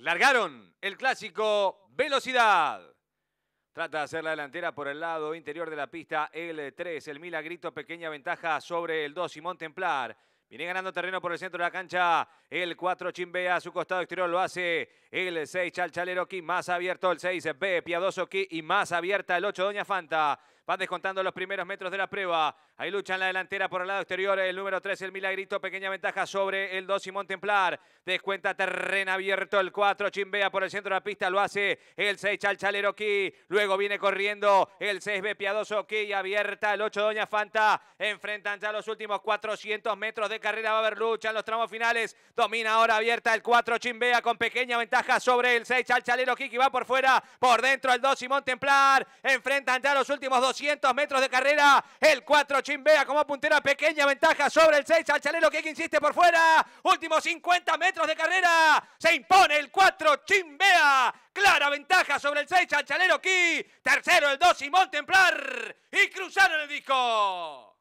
Largaron el clásico Velocidad. Trata de hacer la delantera por el lado interior de la pista, el 3, el Milagrito, pequeña ventaja sobre el 2, Simón Templar. Viene ganando terreno por el centro de la cancha, el 4 chimbea a su costado exterior, lo hace el 6, Chalchalero Ki, más abierto el 6, B, Piadoso y más abierta el 8, Doña Fanta. Van descontando los primeros metros de la prueba. Ahí luchan la delantera por el lado exterior el número 3, el Milagrito. Pequeña ventaja sobre el 2, Simón Templar. Descuenta terreno abierto el 4, Chimbea por el centro de la pista. Lo hace el 6, Chalchalero Ki. Luego viene corriendo el 6, B, Piadoso aquí, Y abierta el 8, Doña Fanta. Enfrentan ya los últimos 400 metros de carrera. Va a haber lucha en los tramos finales. Domina ahora abierta el 4, Chimbea con pequeña ventaja Ventaja sobre el 6, Chalchalero Kiki va por fuera, por dentro el 2, Simón Templar, enfrentan ya los últimos 200 metros de carrera, el 4 chimbea como puntera, pequeña ventaja sobre el 6, Chalchalero Kiki insiste por fuera, últimos 50 metros de carrera, se impone el 4, chimbea, clara ventaja sobre el 6, Chalchalero Kiki, tercero el 2, Simón Templar, y cruzaron el disco.